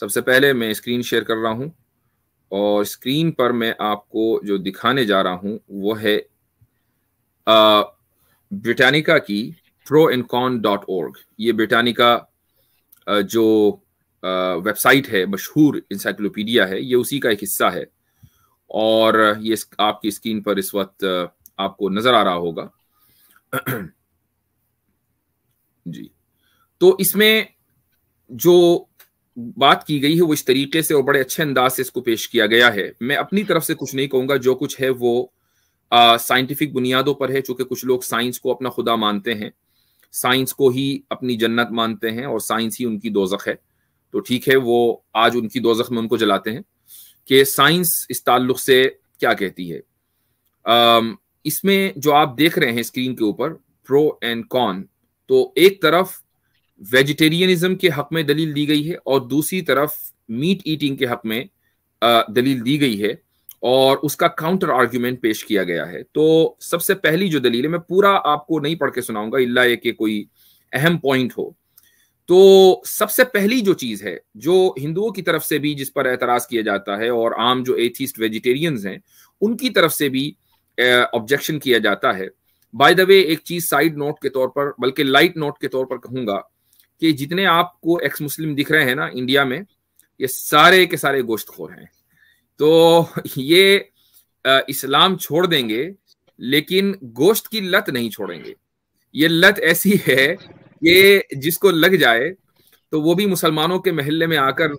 सबसे पहले मैं स्क्रीन शेयर कर रहा हूं और स्क्रीन पर मैं आपको जो दिखाने जा रहा हूं वो है ब्रिटानिका की pro and con dot org ये ब्रिटानिका जो वेबसाइट है मशहूर इंसाइक्लोपीडिया है ये उसी का एक हिस्सा है और ये आपकी स्क्रीन पर इस वक्त आपको नजर आ रहा होगा जी तो इसमें जो बात की गई है वो इस तरीके से और बड़े अच्छे अंदाज से इसको पेश किया गया है मैं अपनी तरफ से कुछ नहीं कहूंगा जो कुछ है वो साइंटिफिक बुनियादों पर है चूंकि कुछ लोग साइंस को अपना खुदा मानते हैं साइंस को ही अपनी जन्नत मानते हैं और साइंस ही उनकी दोजख है तो ठीक है वो आज उनकी दोजख में उनको जलाते हैं कि साइंस इस ताल्लुक से क्या कहती है इसमें जो आप देख रहे हैं स्क्रीन के ऊपर प्रो एंड कॉन तो एक तरफ वेजिटेरियनिज्म के हक में दलील दी गई है और दूसरी तरफ मीट ईटिंग के हक में दलील दी गई है और उसका काउंटर आर्ग्यूमेंट पेश किया गया है तो सबसे पहली जो दलील है मैं पूरा आपको नहीं पढ़ के सुनाऊंगा इल्ला ये कोई अहम पॉइंट हो तो सबसे पहली जो चीज है जो हिंदुओं की तरफ से भी जिस पर एतराज किया जाता है और आम जो एथिस्ट वेजिटेरियंस हैं उनकी तरफ से भी ऑब्जेक्शन किया जाता है बाय द वे एक चीज साइड नोट के तौर पर बल्कि लाइट नोट के तौर पर कहूंगा कि जितने आपको एक्स मुस्लिम दिख रहे हैं ना इंडिया में ये सारे के सारे गोश्तखोर हैं तो ये इस्लाम छोड़ देंगे लेकिन गोश्त की लत नहीं छोड़ेंगे ये लत ऐसी है कि जिसको लग जाए तो वो भी मुसलमानों के महल्ले में आकर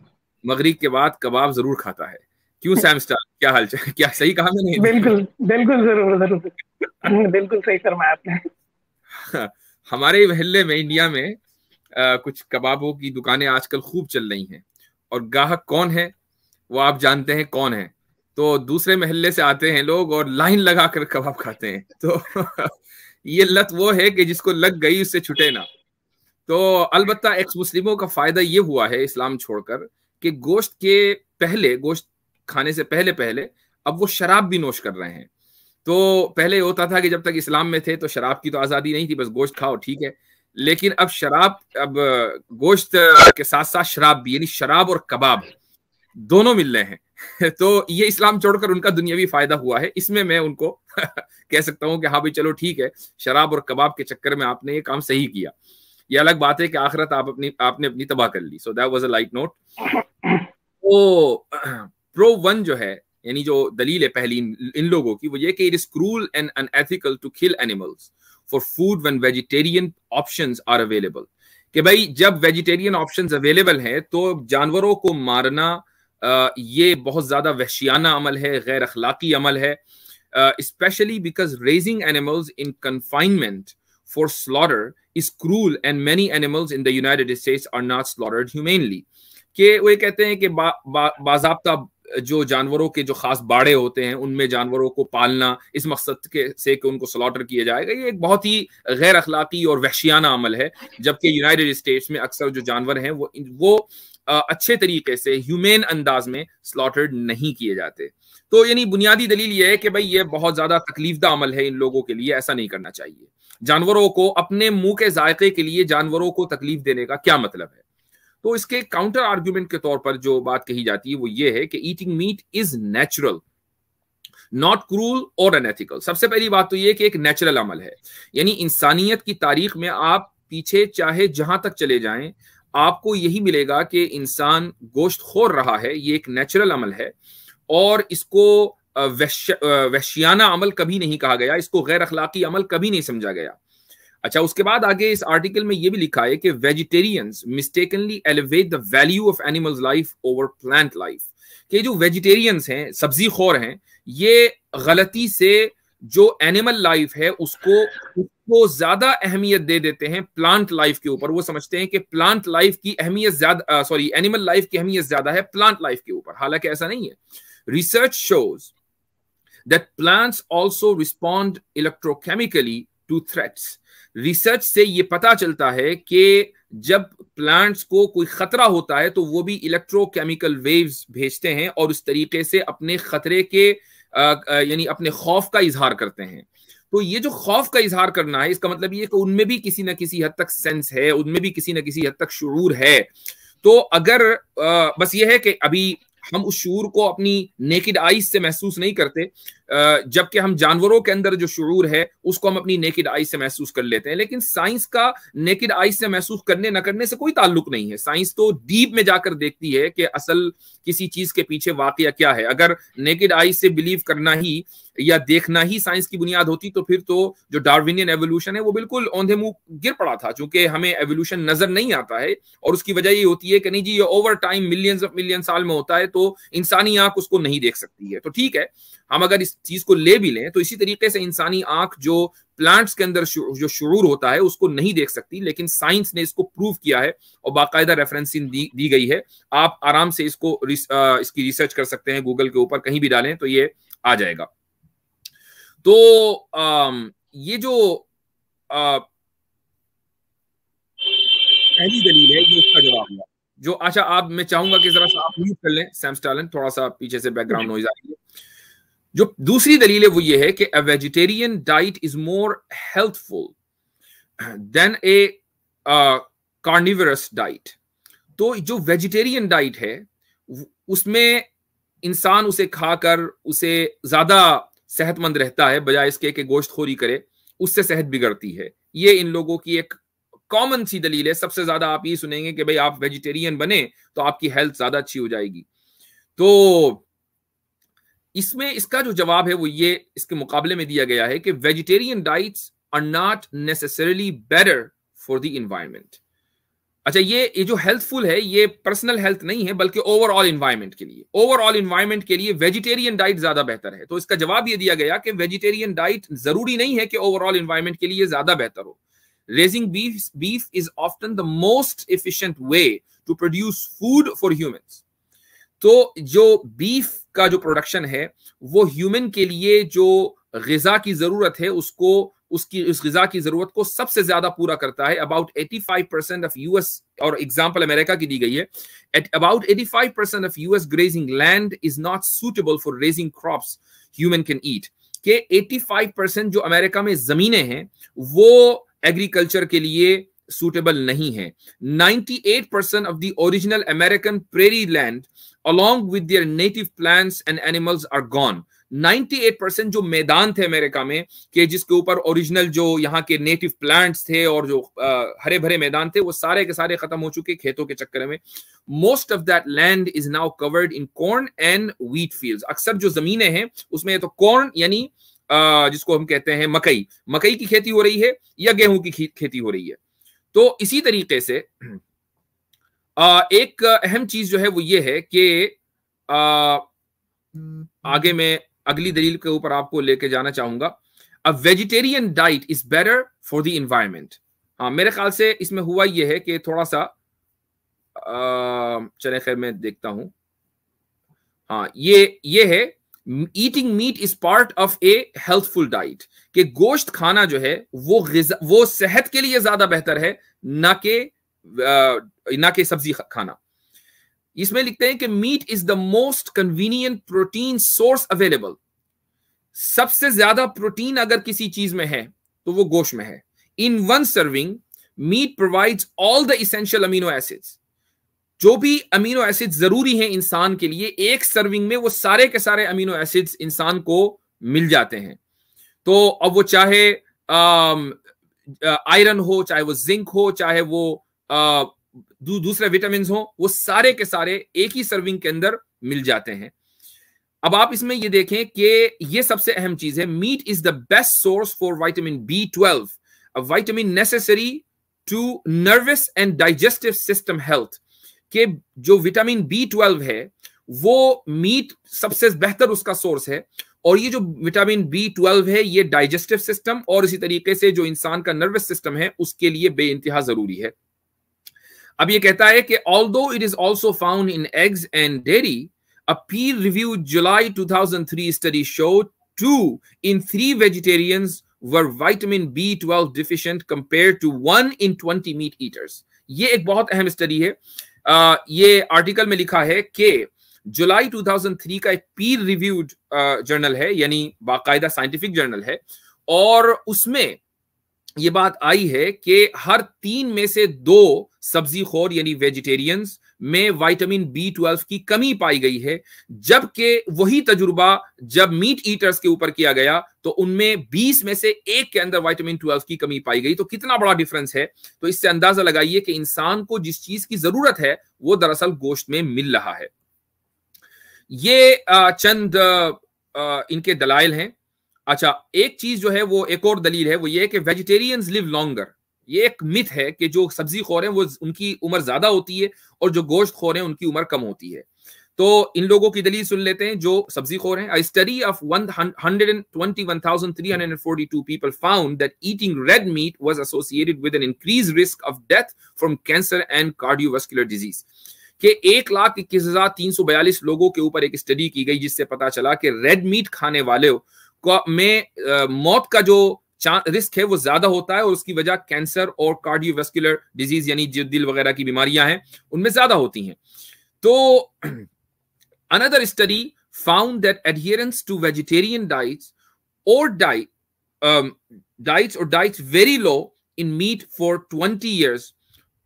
मगरिब के बाद कबाब जरूर खाता है क्यों सैम स्टार क्या हाल चाल क्या सही कहा मैंने बिल्कुल बिल्कुल जरूर जरूर बिल्कुल सही फरमाया आपने हाँ, हमारे महल्ले में इंडिया में कुछ कबाबों की दुकानें आजकल खूब चल रही हैं और ग्राहक कौन है वो आप जानते हैं कौन है तो दूसरे महल्ले से आते हैं लोग और लाइन लगा कर कबाब खाते हैं तो ये लत वो है कि जिसको लग गई उससे छुटे ना तो अलबत् एक्स मुस्लिमों का फायदा ये हुआ है इस्लाम छोड़कर कि गोश्त के पहले गोश्त खाने से पहले पहले अब वो शराब भी नोश कर रहे हैं तो पहले होता था कि जब तक इस्लाम में थे तो शराब की तो आज़ादी नहीं थी बस गोश्त खाओ ठीक है लेकिन अब शराब अब गोश्त के साथ साथ शराब भी यानी शराब और कबाब दोनों मिल रहे हैं तो ये इस्लाम छोड़कर उनका दुनियावी फायदा हुआ है इसमें मैं उनको कह सकता हूं कि हाँ भाई चलो ठीक है शराब और कबाब के चक्कर में आपने ये काम सही किया ये अलग बात है कि आखिरत आप अपनी आपने अपनी तबाह कर ली so that was a light note तो प्रो वन जो है यानी जो दलील है पहली इन, इन लोगों की वो ये कि it is cruel and unethical to kill animals for food when vegetarian options are available कि भाई जब वेजिटेरियन ऑप्शन अवेलेबल है तो जानवरों को मारना ये बहुत ज़्यादा वहशियाना अमल है गैर अखलाकी अमल है specially because raising animals in confinement for slaughter is cruel and many animals in the United States are not slaughtered humanely. कि वो ये कहते हैं कि बाबा बा, जो जानवरों के जो खास बाड़े होते हैं उनमें जानवरों को पालना इस मकसद के से कि उनको स्लॉटर किया जाएगा ये एक बहुत ही गैर अखलाकी और वहशियाना अमल है अच्छा। जबकि यूनाइटेड स्टेट्स में अक्सर जो जानवर हैं वो वो अच्छे तरीके से ह्यूमेन अंदाज में स्लॉटर्ड नहीं किए जाते तो यानी बुनियादी दलील ये है कि भाई ये बहुत ज्यादा तकलीफदा अमल है इन लोगों के लिए ऐसा नहीं करना चाहिए जानवरों को अपने मुंह के जायके के लिए जानवरों को तकलीफ देने का क्या मतलब है तो इसके काउंटर आर्ग्यूमेंट के तौर पर जो बात कही जाती है वो ये है कि eating meat is natural not cruel और अनएथिकल सबसे पहली बात तो ये कि एक नेचुरल अमल है यानी इंसानियत की तारीख में आप पीछे चाहे जहां तक चले जाएं आपको यही मिलेगा कि इंसान गोश्त खोर रहा है ये एक नेचुरल अमल है और इसको वैश्याना अमल कभी नहीं कहा गया इसको गैर अखलाकी अमल कभी नहीं समझा गया अच्छा उसके बाद आगे इस आर्टिकल में यह भी लिखा है कि vegetarians mistakenly elevate the value of animals life over plant life के जो वेजिटेरियंस हैं सब्जी खोर हैं ये गलती से जो एनिमल लाइफ है उसको उसको ज्यादा अहमियत दे देते हैं प्लांट लाइफ के ऊपर वो समझते हैं कि प्लांट लाइफ की अहमियत ज्यादा सॉरी एनिमल लाइफ की अहमियत ज्यादा है प्लांट लाइफ के ऊपर हालांकि ऐसा नहीं है research shows that plants also respond electrochemically to threats research से ये पता चलता है कि जब प्लांट्स को कोई खतरा होता है तो वो भी इलेक्ट्रोकेमिकल वेव्स भेजते हैं और उस तरीके से अपने खतरे के यानी अपने खौफ का इजहार करते हैं तो ये जो खौफ का इजहार करना है इसका मतलब ये कि उनमें भी किसी ना किसी हद तक सेंस है उनमें भी किसी ना किसी हद तक शुरूर है तो अगर आ, बस ये है कि अभी हम उस शूर को अपनी नेकिड आइज से महसूस नहीं करते जबकि हम जानवरों के अंदर जो शुरू है उसको हम अपनी नेकिड आई से महसूस कर लेते हैं लेकिन साइंस का नेकिड आई से महसूस करने ना करने से कोई ताल्लुक नहीं है साइंस तो डीप में जाकर देखती है कि असल किसी चीज के पीछे वाक्य क्या है अगर नेकड आई से बिलीव करना ही या देखना ही साइंस की बुनियाद होती तो फिर तो जो डार्विनियन एवोल्यूशन है वो बिल्कुल औंधे मुंह गिर पड़ा था क्योंकि हमें एवोल्यूशन नजर नहीं आता है और उसकी वजह ये होती है कि नहीं जी ये over time millions of million साल में होता है तो इंसानी आंख उसको नहीं देख सकती है तो ठीक है हम अगर इस चीज को ले भी लें तो इसी तरीके से इंसानी आंख जो प्लांट्स के अंदर जो शुरू होता है उसको नहीं देख सकती लेकिन साइंस ने इसको प्रूव किया है और बाकायदा रेफरेंसिंग दी, दी गई है आप आराम से इसको रिस, आ, इसकी रिसर्च कर सकते हैं गूगल के ऊपर कहीं भी डालें तो ये आ जाएगा तो आ, ये जो पहली दलील है ये उसका जवाब दिया जो अच्छा आप मैं चाहूंगा कि जरा सा आप म्यूट कर लें सैम स्टालन थोड़ा सा पीछे से बैकग्राउंड नॉइज आ रही है जो दूसरी दलील है वो ये है कि a vegetarian diet is more healthful than a carnivorous diet तो जो वेजिटेरियन डाइट है उसमें इंसान उसे खाकर उसे ज्यादा सेहतमंद रहता है बजाय इसके कि गोश्त खोरी करे उससे सेहत बिगड़ती है ये इन लोगों की एक कॉमन सी दलील है सबसे ज्यादा आप ये सुनेंगे कि भाई आप वेजिटेरियन बने तो आपकी हेल्थ ज्यादा अच्छी हो जाएगी तो इसमें इसका जो जवाब है वो ये इसके मुकाबले में दिया गया है कि vegetarian diets are not necessarily better for the environment अच्छा ये ये जो हेल्थफुल है ये पर्सनल हेल्थ नहीं है बल्कि ओवरऑल इन्वायरमेंट के लिए ओवरऑल इन्वायरमेंट के लिए वेजिटेरियन डाइट ज्यादा बेहतर है तो इसका जवाब ये दिया गया कि वेजिटेरियन डाइट जरूरी नहीं है कि ओवरऑल इन्वायरमेंट के लिए ज्यादा बेहतर हो raising beef beef is often the most efficient way to produce food for human तो जो बीफ का जो प्रोडक्शन है वो ह्यूमन के लिए जो गजा की जरूरत है उसको उसकी उस गजा की जरूरत को सबसे ज्यादा पूरा करता है अबाउट 85 परसेंट ऑफ यूएस और एग्जाम्पल अमेरिका की दी गई है at about 85 percent of US grazing land is not suitable for raising crop human can eat के 85 परसेंट जो अमेरिका में जमीनें हैं वो एग्रीकल्चर के लिए suitable nahi hai 98% of the original American prairie land along with their native plants and animals are gone 98% जो मैदान थे अमेरिका में के जिसके ऊपर ओरिजिनल जो यहाँ के नेटिव प्लांट्स थे और जो आ, हरे भरे मैदान थे वो सारे के सारे खत्म हो चुके खेतों के चक्कर में most of that land is now covered in corn and wheat fields अक्सर जो जमीनें हैं उसमें तो कॉर्न यानी जिसको हम कहते हैं मकई मकई की खेती हो रही है या गेहूं की खेती हो रही है तो इसी तरीके से एक अहम चीज जो है वो ये है कि आगे मैं अगली दलील के ऊपर आपको लेके जाना चाहूंगा a vegetarian diet is better for the environment हाँ मेरे ख्याल से इसमें हुआ यह है कि थोड़ा सा चले खैर मैं देखता हूं हाँ ये ये है eating meat is part of a healthful diet कि गोश्त खाना जो है वो वो सेहत के लिए ज्यादा बेहतर है ना के ना के सब्जी खाना इसमें लिखते हैं कि meat is the most convenient protein source available सबसे ज्यादा प्रोटीन अगर किसी चीज में है तो वो गोश्त में है in one serving meat provides all the essential amino acids जो भी अमीनो एसिड जरूरी है इंसान के लिए एक सर्विंग में वो सारे के सारे अमीनो एसिड्स इंसान को मिल जाते हैं तो अब वो चाहे आयरन हो चाहे वो जिंक हो चाहे वो आ, दू, दूसरे विटामिन हो वो सारे के सारे एक ही सर्विंग के अंदर मिल जाते हैं अब आप इसमें ये देखें कि ये सबसे अहम चीज है meat is the best source for vitamin B twelve vitamin necessary to nervous and digestive system health कि जो विटामिन बी ट्वेल्व है वो मीट सबसे बेहतर उसका सोर्स है और ये जो विटामिन बी ट्वेल्व है ये डाइजेस्टिव सिस्टम और इसी तरीके से जो इंसान का नर्वस सिस्टम है उसके लिए बे इंतहा जरूरी है अब ये कहता है कि although it is also found in eggs and dairy a peer review July 2003 study show two in three vegetarians were vitamin B twelve deficient compare to one in twenty meat eaters ये एक बहुत अहम study है ये article में लिखा है कि जुलाई 2003 का एक पीर रिव्यूड जर्नल है यानी बाकायदा साइंटिफिक जर्नल है और उसमें ये बात आई है कि हर तीन में से दो सब्जी खोर यानी वेजिटेरियंस में वाइटामिन बी ट्वेल्व की कमी पाई गई है जबकि वही तजुर्बा जब मीट ईटर्स के ऊपर किया गया तो उनमें 20 में से एक के अंदर वाइटामिन ट्वेल्व की कमी पाई गई तो कितना बड़ा डिफरेंस है तो इससे अंदाजा लगाइए कि इंसान को जिस चीज की जरूरत है वो दरअसल गोश्त में मिल रहा है ये चंद इनके दलाइल हैं अच्छा एक चीज जो है वो एक और दलील है वो ये कि वेजिटेरियंस लिव लॉन्गर ये एक मिथ है कि जो सब्जी खोर है वो उनकी उम्र ज्यादा होती है और जो गोश्त खोर है उनकी उम्र कम होती है तो इन लोगों की दलील सुन लेते हैं जो सब्जी खोर हैं a study of 121,342 people found that eating red meat was associated with an increase risk of death from cancer and cardiovascular disease के एक लाख इक्कीस हजार तीन सौ बयालीस लोगों के ऊपर एक स्टडी की गई जिससे पता चला कि रेड मीट खाने वाले को में मौत का जो रिस्क है वो ज्यादा होता है और उसकी वजह कैंसर और कार्डियोवेस्कुलर डिजीज यानी जो दिल वगैरह की बीमारियां हैं उनमें ज्यादा होती हैं तो another study found that adherence to vegetarian diets or diet diets or diet very low in meat for twenty years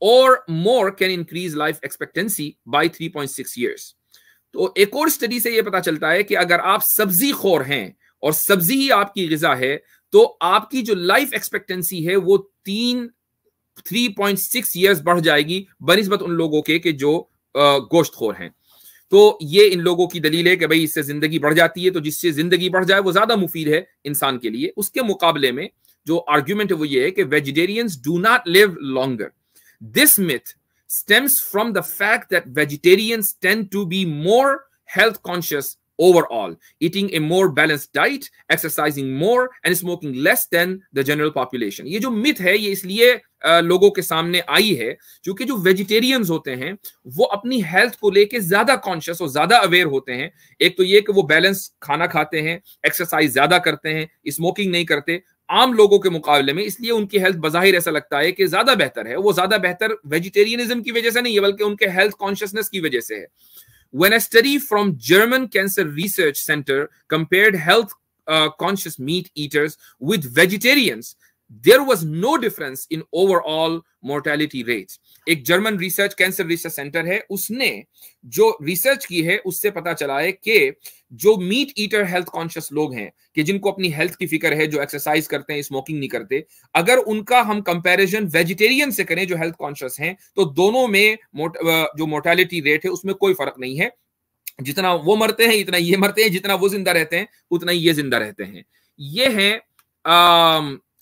or more can increase life expectancy by three point six years तो एक और study से यह पता चलता है कि अगर आप सब्जी खोर हैं और सब्जी ही आपकी गजा है तो आपकी जो लाइफ एक्सपेक्टेंसी है वो तीन थ्री पॉइंट सिक्स ईयर्स बढ़ जाएगी बनस्बत उन लोगों के, के जो गोश्तखोर हैं तो ये इन लोगों की दलील है कि भाई इससे जिंदगी बढ़ जाती है तो जिससे जिंदगी बढ़ जाए वो ज्यादा मुफीद है इंसान के लिए उसके मुकाबले में जो आर्ग्यूमेंट है वो ये है कि vegetarians do not live longer this myth stems from the fact that vegetarians tend to be more health conscious overall, eating a more balanced diet, exercising more and smoking less than the general population. ये जो myth है ये इसलिए लोगों के सामने आई है क्योंकि जो vegetarians होते हैं वो अपनी health को लेके ज्यादा conscious और ज्यादा aware होते हैं एक तो ये कि वो balanced खाना खाते हैं exercise ज्यादा करते हैं smoking नहीं करते आम लोगों के मुकाबले में इसलिए उनकी हेल्थ बज़ाहिर ऐसा लगता है कि ज्यादा बेहतर है वो ज्यादा बेहतर वेजिटेरियनिज्म की वजह से नहीं है बल्कि उनके हेल्थ कॉन्शियसनेस की वजह से है When a study from German Cancer Research Center compared health uh, conscious meat eaters with vegetarians, there was no difference in overall mortality rates. एक German research cancer research center है उसने जो research की है उससे पता चला है कि जो मीट ईटर हेल्थ कॉन्शियस लोग हैं कि जिनको अपनी हेल्थ की फिक्र है जो एक्सरसाइज करते हैं स्मोकिंग नहीं करते अगर उनका हम कंपैरिजन वेजिटेरियन से करें जो हेल्थ कॉन्शियस हैं तो दोनों में मोट, जो मोर्टेलिटी रेट है उसमें कोई फर्क नहीं है जितना वो मरते हैं इतना ये मरते हैं जितना वो जिंदा रहते हैं उतना ये जिंदा रहते हैं ये है आ,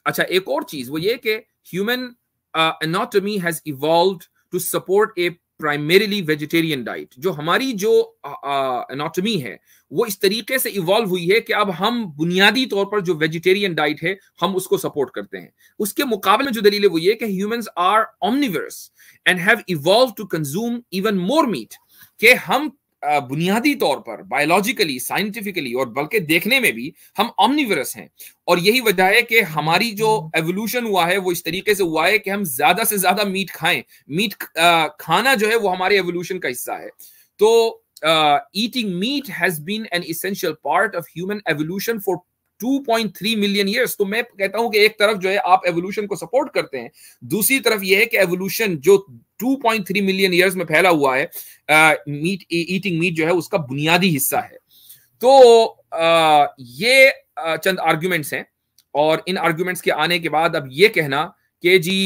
अच्छा एक और चीज वो ये कि human anatomy has evolve to support a primarily vegetarian diet जो हमारी जो एनाटॉमी uh, uh, है वो इस तरीके से इवॉल्व हुई है कि अब हम बुनियादी तौर पर जो वेजिटेरियन डाइट है हम उसको सपोर्ट करते हैं उसके मुकाबले में जो दलील है वो ये कि humans are omnivores and have evolve to consume even more meat कि हम बुनियादी तौर पर बायोलॉजिकली साइंटिफिकली और बल्कि देखने में भी हम ऑमनिवरस हैं और यही वजह है कि हमारी जो एवोल्यूशन हम्म। हुआ है वो इस तरीके से हुआ है कि हम ज्यादा से ज्यादा मीट खाएं मीट खाना जो है वो हमारे एवोल्यूशन का हिस्सा है तो eating meat has been an essential part of human evolution for 2.3 million years तो मैं कहता हूं कि एक तरफ जो है आप एवोल्यूशन को सपोर्ट करते हैं दूसरी तरफ यह है कि एवोल्यूशन जो 2.3 मिलियन ईयर्स में फैला हुआ है मीट ईटिंग मीट जो है उसका बुनियादी हिस्सा है तो आ, ये आ, चंद आर्ग्यूमेंट्स हैं और इन आर्ग्यूमेंट्स के आने के बाद अब ये कहना कि जी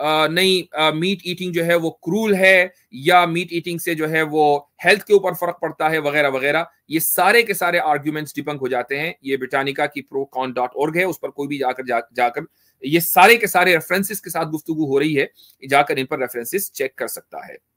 नहीं मीट ईटिंग जो है वो क्रूल है या मीट ईटिंग से जो है वो हेल्थ के ऊपर फर्क पड़ता है वगैरह वगैरह ये सारे के सारे आर्ग्यूमेंट्स डिपंक हो जाते हैं ये ब्रिटानिका की प्रो कॉन डॉट ऑर्ग है उस पर कोई भी जाकर जा, जाकर ये सारे के सारे रेफरेंसेस के साथ गुफ्तगु हो रही है जाकर इन पर रेफरेंसेस चेक कर सकता है